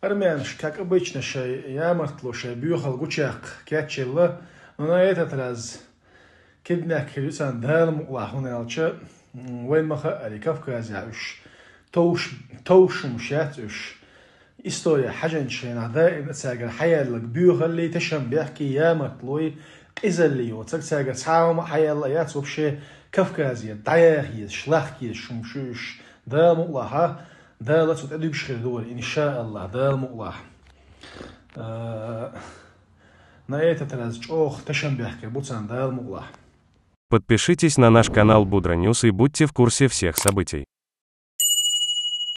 Армянш, как обычно, шай ямартлу, шай бюхал гучак, кячилла, но на этот раз кидняк хилюсан дал муклахун алча, вен маха али кавкази ауш, توشم شاتش استوريا حجن شينا دائما تساقر حيا لك بيوغ اللي تشم بيحكي يا مطلوي إذا اللي وتك تساقر تعاوم حيا الله ياتوب شي كفكازية دايا هي شلاخ كي شمشوش ده laat wat Edub door, insha'Allah, ده المؤلاح. Подпишитесь на наш канал Будра Ньюс и будьте в курсе всех событий.